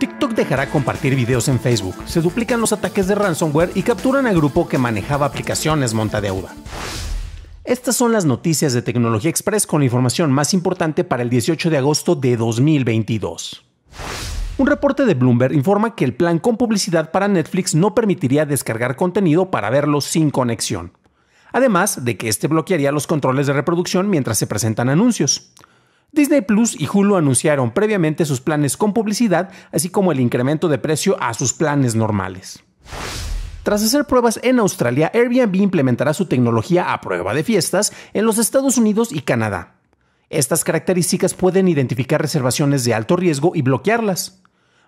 TikTok dejará compartir videos en Facebook, se duplican los ataques de ransomware y capturan al grupo que manejaba aplicaciones deuda. Estas son las noticias de Tecnología Express con la información más importante para el 18 de agosto de 2022. Un reporte de Bloomberg informa que el plan con publicidad para Netflix no permitiría descargar contenido para verlo sin conexión, además de que este bloquearía los controles de reproducción mientras se presentan anuncios. Disney Plus y Hulu anunciaron previamente sus planes con publicidad, así como el incremento de precio a sus planes normales. Tras hacer pruebas en Australia, Airbnb implementará su tecnología a prueba de fiestas en los Estados Unidos y Canadá. Estas características pueden identificar reservaciones de alto riesgo y bloquearlas.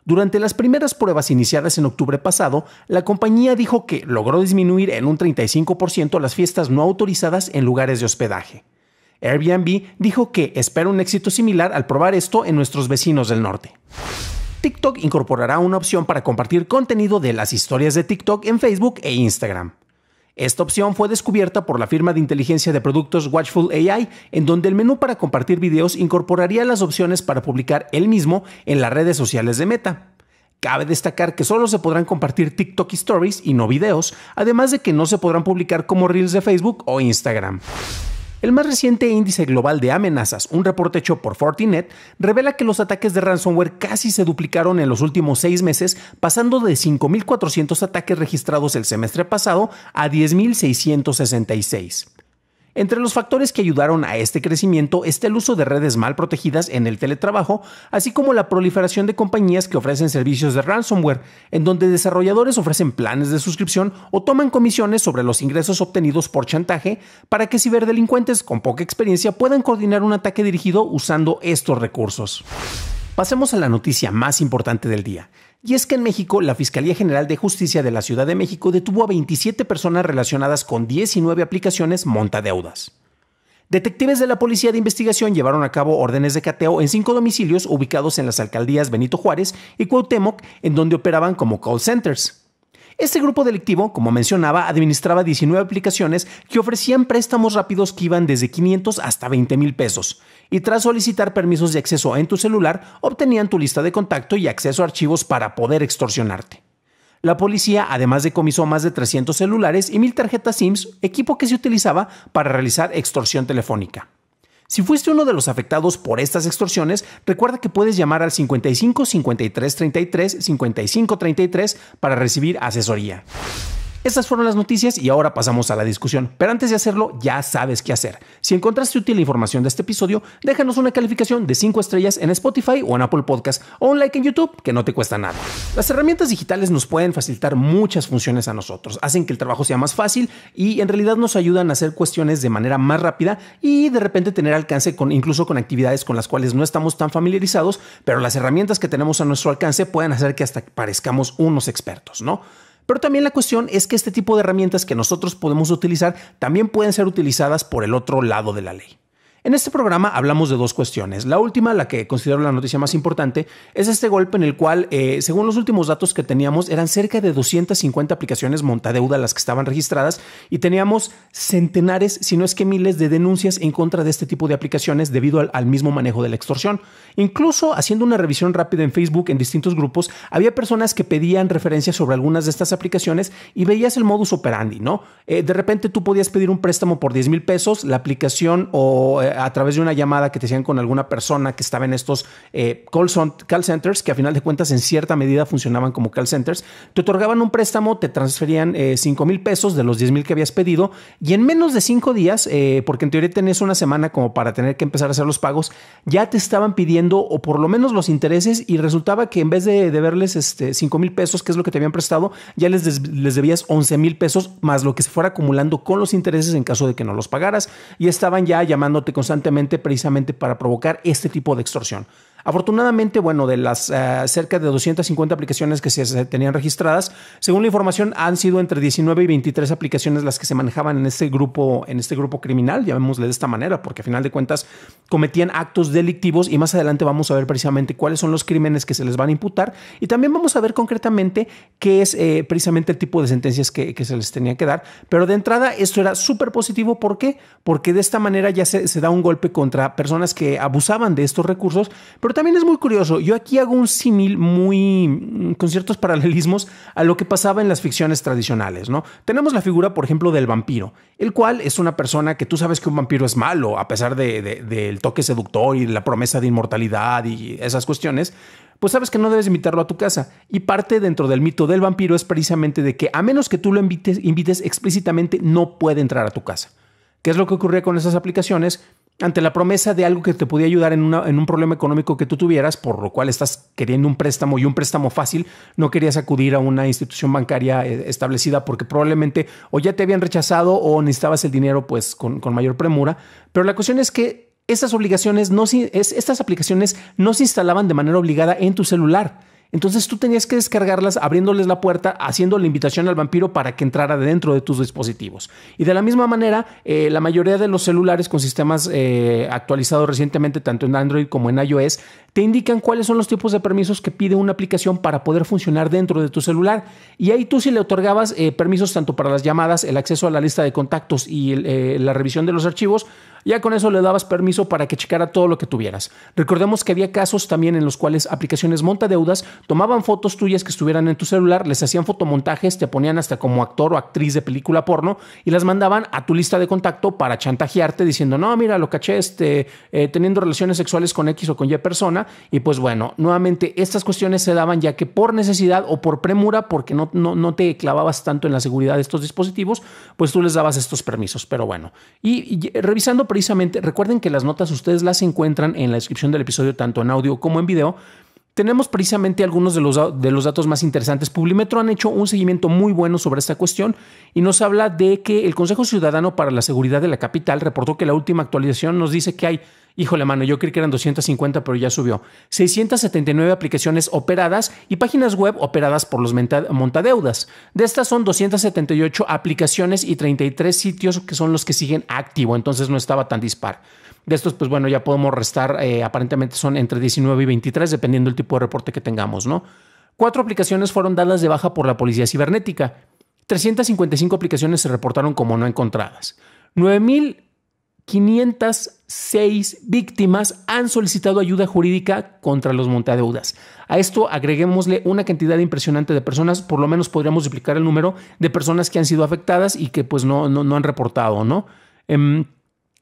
Durante las primeras pruebas iniciadas en octubre pasado, la compañía dijo que logró disminuir en un 35% las fiestas no autorizadas en lugares de hospedaje. Airbnb dijo que espera un éxito similar al probar esto en nuestros vecinos del norte. TikTok incorporará una opción para compartir contenido de las historias de TikTok en Facebook e Instagram. Esta opción fue descubierta por la firma de inteligencia de productos Watchful AI, en donde el menú para compartir videos incorporaría las opciones para publicar el mismo en las redes sociales de Meta. Cabe destacar que solo se podrán compartir TikTok Stories y no videos, además de que no se podrán publicar como reels de Facebook o Instagram. El más reciente índice global de amenazas, un reporte hecho por Fortinet, revela que los ataques de ransomware casi se duplicaron en los últimos seis meses, pasando de 5.400 ataques registrados el semestre pasado a 10.666. Entre los factores que ayudaron a este crecimiento está el uso de redes mal protegidas en el teletrabajo, así como la proliferación de compañías que ofrecen servicios de ransomware, en donde desarrolladores ofrecen planes de suscripción o toman comisiones sobre los ingresos obtenidos por chantaje para que ciberdelincuentes con poca experiencia puedan coordinar un ataque dirigido usando estos recursos. Pasemos a la noticia más importante del día. Y es que en México, la Fiscalía General de Justicia de la Ciudad de México detuvo a 27 personas relacionadas con 19 aplicaciones monta deudas. Detectives de la Policía de Investigación llevaron a cabo órdenes de cateo en cinco domicilios ubicados en las alcaldías Benito Juárez y Cuauhtémoc, en donde operaban como call centers. Este grupo delictivo, como mencionaba, administraba 19 aplicaciones que ofrecían préstamos rápidos que iban desde 500 hasta 20 mil pesos, y tras solicitar permisos de acceso en tu celular, obtenían tu lista de contacto y acceso a archivos para poder extorsionarte. La policía además decomisó más de 300 celulares y 1000 tarjetas SIMS, equipo que se utilizaba para realizar extorsión telefónica. Si fuiste uno de los afectados por estas extorsiones, recuerda que puedes llamar al 55 53 33 55 33 para recibir asesoría. Estas fueron las noticias y ahora pasamos a la discusión. Pero antes de hacerlo, ya sabes qué hacer. Si encontraste útil la información de este episodio, déjanos una calificación de 5 estrellas en Spotify o en Apple Podcast o un like en YouTube que no te cuesta nada. Las herramientas digitales nos pueden facilitar muchas funciones a nosotros, hacen que el trabajo sea más fácil y en realidad nos ayudan a hacer cuestiones de manera más rápida y de repente tener alcance con incluso con actividades con las cuales no estamos tan familiarizados, pero las herramientas que tenemos a nuestro alcance pueden hacer que hasta parezcamos unos expertos, ¿no? Pero también la cuestión es que este tipo de herramientas que nosotros podemos utilizar también pueden ser utilizadas por el otro lado de la ley. En este programa hablamos de dos cuestiones. La última, la que considero la noticia más importante, es este golpe en el cual, eh, según los últimos datos que teníamos, eran cerca de 250 aplicaciones montadeuda las que estaban registradas y teníamos centenares, si no es que miles, de denuncias en contra de este tipo de aplicaciones debido al, mismo manejo de la extorsión. Incluso haciendo una revisión rápida en Facebook en distintos grupos, había personas que pedían referencias sobre algunas de estas aplicaciones y veías el modus operandi, ¿no? Eh, de repente tú podías pedir un préstamo por 10 mil pesos, la aplicación o eh, a través de una llamada que te hacían con alguna persona que estaba en estos eh, call, centers, que a final de cuentas en cierta medida funcionaban como call centers, te otorgaban un préstamo, te transferían eh, cinco 5 mil pesos de los 10 mil que habías pedido y en menos de 5 días, eh, porque en teoría tenés una semana como para tener que empezar a hacer los pagos, ya te estaban pidiendo o por lo menos los intereses y resultaba que en vez de deberles este, 5 mil pesos, que es lo que te habían prestado, ya les debías 11 mil pesos más lo que se fuera acumulando con los intereses en caso de que no los pagaras y estaban ya llamándote con constantemente precisamente para provocar este tipo de extorsión. Afortunadamente, bueno, de las eh, cerca de 250 aplicaciones que se tenían registradas, según la información, han sido entre 19 y 23 aplicaciones las que se manejaban en este grupo, en este grupo criminal, llamémosle de esta manera, porque a final de cuentas cometían actos delictivos y más adelante vamos a ver precisamente cuáles son los crímenes que se les van a imputar y también vamos a ver concretamente qué es eh, precisamente el tipo de sentencias que, se les tenía que dar. Pero de entrada esto era súper positivo, ¿por qué? Porque de esta manera ya se, se da un golpe contra personas que abusaban de estos recursos, pero también es muy curioso. Yo aquí hago un símil muy mm, con ciertos paralelismos a lo que pasaba en las ficciones tradicionales, ¿no? Tenemos la figura, por ejemplo, del vampiro, el cual es una persona que tú sabes que un vampiro es malo, a pesar del toque seductor y la promesa de inmortalidad y esas cuestiones, pues sabes que no debes invitarlo a tu casa. Y parte dentro del mito del vampiro es precisamente de que a menos que tú lo invites, invites explícitamente, no puede entrar a tu casa. ¿Qué es lo que ocurría con esas aplicaciones? ante la promesa de algo que te podía ayudar en, en, un problema económico que tú tuvieras, por lo cual estás queriendo un préstamo y un préstamo fácil, no querías acudir a una institución bancaria eh, establecida porque probablemente o ya te habían rechazado o necesitabas el dinero pues con, mayor premura. Pero la cuestión es que estas obligaciones no, es, estas aplicaciones no se instalaban de manera obligada en tu celular entonces tú tenías que descargarlas abriéndoles la puerta, haciendo la invitación al vampiro para que entrara dentro de tus dispositivos. Y de la misma manera, eh, la mayoría de los celulares con sistemas eh, actualizados recientemente, tanto en Android como en iOS, te indican cuáles son los tipos de permisos que pide una aplicación para poder funcionar dentro de tu celular. Y ahí tú si le otorgabas eh, permisos tanto para las llamadas, el acceso a la lista de contactos y eh, la revisión de los archivos, ya con eso le dabas permiso para que checara todo lo que tuvieras. Recordemos que había casos también en los cuales aplicaciones montadeudas tomaban fotos tuyas que estuvieran en tu celular, les hacían fotomontajes, te ponían hasta como actor o actriz de película porno y las mandaban a tu lista de contacto para chantajearte diciendo, no, mira, lo caché este, eh, teniendo relaciones sexuales con X o con Y persona y pues bueno, nuevamente estas cuestiones se daban ya que por necesidad o por premura, porque no, no, no te clavabas tanto en la seguridad de estos dispositivos, pues tú les dabas estos permisos. Pero bueno, y revisando precisamente, recuerden que las notas ustedes las encuentran en la descripción del episodio, tanto en audio como en video tenemos precisamente algunos de los, de los datos más interesantes. Publimetro han hecho un seguimiento muy bueno sobre esta cuestión y nos habla de que el Consejo Ciudadano para la Seguridad de la Capital reportó que la última actualización nos dice que hay, híjole mano, yo creí que eran 250, pero ya subió, 679 aplicaciones operadas y páginas web operadas por los montadeudas. De estas son 278 aplicaciones y 33 sitios que son los que siguen activo, entonces no estaba tan dispar. De estos, pues bueno, ya podemos restar, eh, aparentemente son entre 19 y 23, dependiendo del tipo de reporte que tengamos, ¿no? Cuatro aplicaciones fueron dadas de baja por la policía cibernética. 355 aplicaciones se reportaron como no encontradas. 9.506 víctimas han solicitado ayuda jurídica contra los monteadeudas. A esto agreguémosle una cantidad impresionante de personas, por lo menos podríamos duplicar el número de personas que han sido afectadas y que pues no, no, han reportado, ¿no? Em,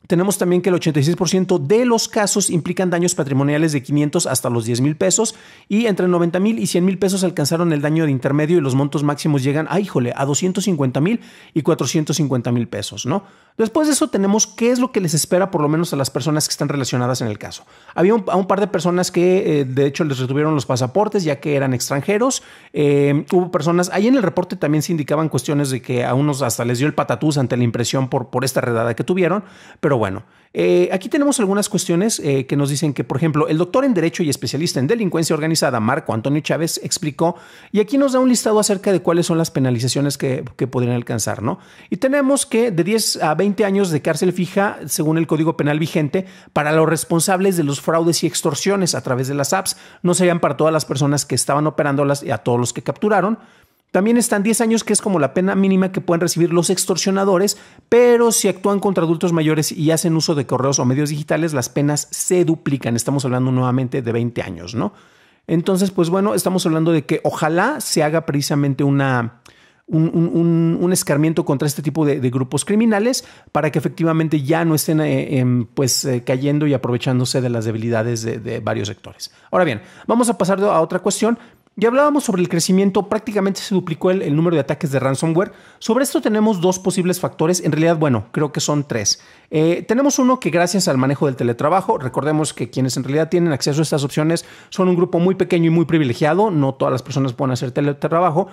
tenemos también que el 86% de los casos implican daños patrimoniales de 500 hasta los 10 mil pesos y entre 90 mil y 100 mil pesos alcanzaron el daño de intermedio y los montos máximos llegan, ay, híjole, a 250 mil y 450 mil pesos, ¿no? Después de eso tenemos qué es lo que les espera por lo menos a las personas que están relacionadas en el caso. Había un, un par de personas que eh, de hecho les retuvieron los pasaportes ya que eran extranjeros. Eh, hubo personas, ahí en el reporte también se indicaban cuestiones de que a unos hasta les dio el patatús ante la impresión por, por esta redada que tuvieron, pero pero bueno, eh, aquí tenemos algunas cuestiones eh, que nos dicen que, por ejemplo, el doctor en Derecho y especialista en delincuencia organizada, Marco Antonio Chávez, explicó, y aquí nos da un listado acerca de cuáles son las penalizaciones que, podrían alcanzar, ¿no? Y tenemos que de 10 a 20 años de cárcel fija, según el Código Penal vigente, para los responsables de los fraudes y extorsiones a través de las apps, no serían para todas las personas que estaban operándolas y a todos los que capturaron, también están 10 años, que es como la pena mínima que pueden recibir los extorsionadores, pero si actúan contra adultos mayores y hacen uso de correos o medios digitales, las penas se duplican. Estamos hablando nuevamente de 20 años, ¿no? Entonces, pues bueno, estamos hablando de que ojalá se haga precisamente una, un, escarmiento contra este tipo de, grupos criminales para que efectivamente ya no estén eh, em, pues eh, cayendo y aprovechándose de las debilidades de, varios sectores. Ahora bien, vamos a pasar a otra cuestión ya hablábamos sobre el crecimiento, prácticamente se duplicó el, número de ataques de ransomware. Sobre esto tenemos dos posibles factores, en realidad, bueno, creo que son tres. Eh, tenemos uno que gracias al manejo del teletrabajo, recordemos que quienes en realidad tienen acceso a estas opciones son un grupo muy pequeño y muy privilegiado, no todas las personas pueden hacer teletrabajo,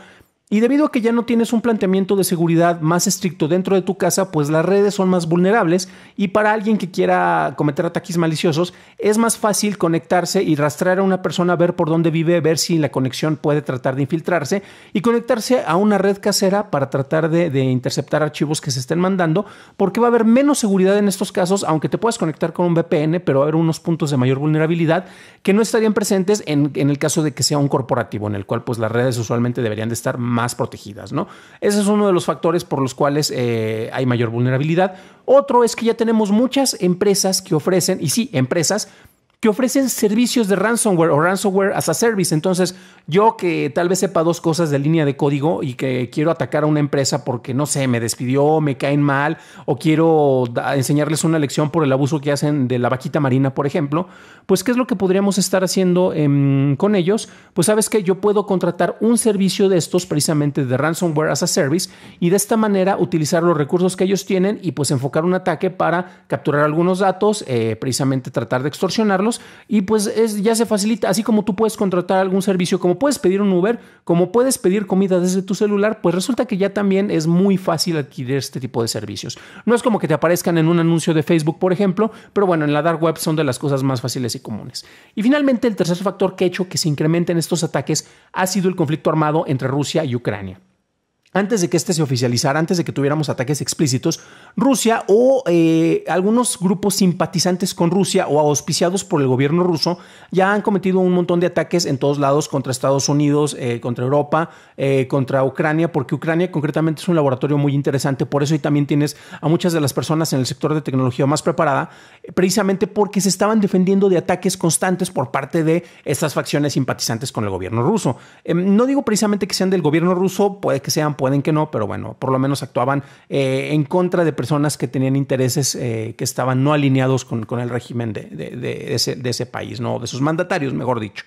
y debido a que ya no tienes un planteamiento de seguridad más estricto dentro de tu casa, pues las redes son más vulnerables y para alguien que quiera cometer ataques maliciosos es más fácil conectarse y rastrear a una persona, ver por dónde vive, ver si la conexión puede tratar de infiltrarse y conectarse a una red casera para tratar de, interceptar archivos que se estén mandando, porque va a haber menos seguridad en estos casos, aunque te puedas conectar con un VPN, pero va a haber unos puntos de mayor vulnerabilidad que no estarían presentes en, en el caso de que sea un corporativo, en el cual pues las redes usualmente deberían de estar más más protegidas, ¿no? Ese es uno de los factores por los cuales eh, hay mayor vulnerabilidad. Otro es que ya tenemos muchas empresas que ofrecen, y sí, empresas que ofrecen servicios de ransomware o ransomware as a service. Entonces, yo que tal vez sepa dos cosas de línea de código y que quiero atacar a una empresa porque, no sé, me despidió, me caen mal o quiero enseñarles una lección por el abuso que hacen de la vaquita marina, por ejemplo, pues, ¿qué es lo que podríamos estar haciendo em, con ellos? Pues, sabes que yo puedo contratar un servicio de estos precisamente de ransomware as a service y de esta manera utilizar los recursos que ellos tienen y pues enfocar un ataque para capturar algunos datos, eh, precisamente tratar de extorsionarlos y pues es, ya se facilita, así como tú puedes contratar algún servicio, como puedes pedir un Uber, como puedes pedir comida desde tu celular, pues resulta que ya también es muy fácil adquirir este tipo de servicios. No es como que te aparezcan en un anuncio de Facebook, por ejemplo, pero bueno, en la dark web son de las cosas más fáciles y comunes. Y finalmente, el tercer factor que ha hecho que se incrementen estos ataques ha sido el conflicto armado entre Rusia y Ucrania antes de que este se oficializara, antes de que tuviéramos ataques explícitos, Rusia o eh, algunos grupos simpatizantes con Rusia o auspiciados por el gobierno ruso ya han cometido un montón de ataques en todos lados contra Estados Unidos, eh, contra Europa, eh, contra Ucrania, porque Ucrania concretamente es un laboratorio muy interesante, por eso ahí también tienes a muchas de las personas en el sector de tecnología más preparada, precisamente porque se estaban defendiendo de ataques constantes por parte de estas facciones simpatizantes con el gobierno ruso. Em, no digo precisamente que sean del gobierno ruso, puede que sean pueden que no, pero bueno, por lo menos actuaban eh, en contra de personas que tenían intereses eh, que estaban no alineados con, el régimen de, ese, país, ¿no? de sus mandatarios, mejor dicho.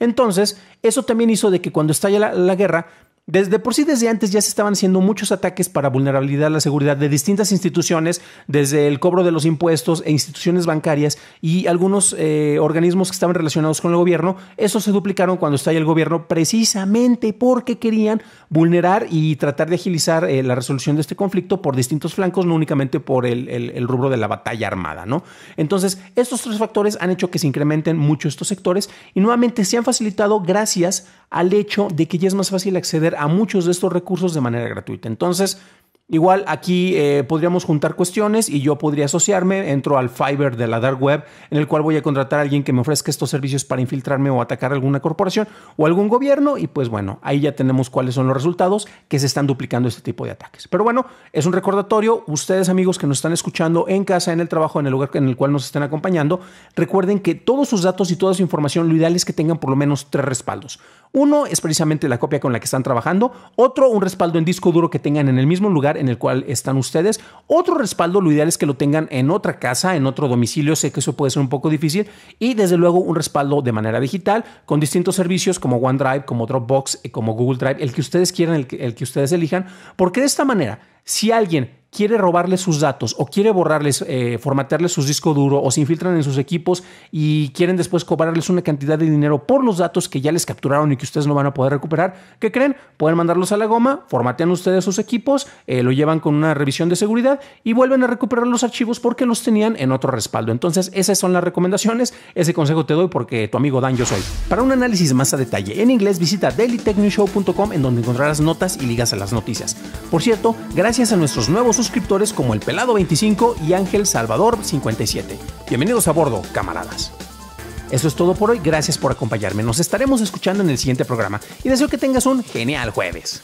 Entonces, eso también hizo de que cuando estalla la guerra, desde por sí, desde antes ya se estaban haciendo muchos ataques para vulnerabilidad a la seguridad de distintas instituciones, desde el cobro de los impuestos e instituciones bancarias y algunos eh, organismos que estaban relacionados con el gobierno. Eso se duplicaron cuando ahí el gobierno precisamente porque querían vulnerar y tratar de agilizar eh, la resolución de este conflicto por distintos flancos, no únicamente por el, el rubro de la batalla armada. ¿no? Entonces, estos tres factores han hecho que se incrementen mucho estos sectores y nuevamente se han facilitado gracias al hecho de que ya es más fácil acceder a muchos de estos recursos de manera gratuita. Entonces, Igual aquí eh, podríamos juntar cuestiones y yo podría asociarme, entro al Fiverr de la Dark Web, en el cual voy a contratar a alguien que me ofrezca estos servicios para infiltrarme o atacar alguna corporación o algún gobierno y pues bueno, ahí ya tenemos cuáles son los resultados que se están duplicando este tipo de ataques. Pero bueno, es un recordatorio, ustedes amigos que nos están escuchando en casa, en el trabajo, en el lugar en el cual nos están acompañando, recuerden que todos sus datos y toda su información, lo ideal es que tengan por lo menos tres respaldos. Uno es precisamente la copia con la que están trabajando, otro un respaldo en disco duro que tengan en el mismo lugar, en el cual están ustedes. Otro respaldo, lo ideal es que lo tengan en otra casa, en otro domicilio. Sé que eso puede ser un poco difícil. Y desde luego un respaldo de manera digital con distintos servicios como OneDrive, como Dropbox, eh, como Google Drive, el que ustedes quieran, el que ustedes elijan. Porque de esta manera, si alguien quiere robarle sus datos o quiere borrarles, eh, formatearles sus discos duro o se infiltran en sus equipos y quieren después cobrarles una cantidad de dinero por los datos que ya les capturaron y que ustedes no van a poder recuperar, ¿qué creen? Pueden mandarlos a la goma, formatean ustedes sus equipos, eh, lo llevan con una revisión de seguridad y vuelven a recuperar los archivos porque los tenían en otro respaldo. Entonces, esas son las recomendaciones, ese consejo te doy porque tu amigo Dan yo soy. Para un análisis más a detalle en inglés, visita dailytechnewshow.com en donde encontrarás notas y ligas a las noticias. Por cierto, gracias a nuestros nuevos suscriptores como el Pelado 25 y Ángel Salvador 57. Bienvenidos a bordo, camaradas. Eso es todo por hoy, gracias por acompañarme. Nos estaremos escuchando en el siguiente programa y deseo que tengas un genial jueves.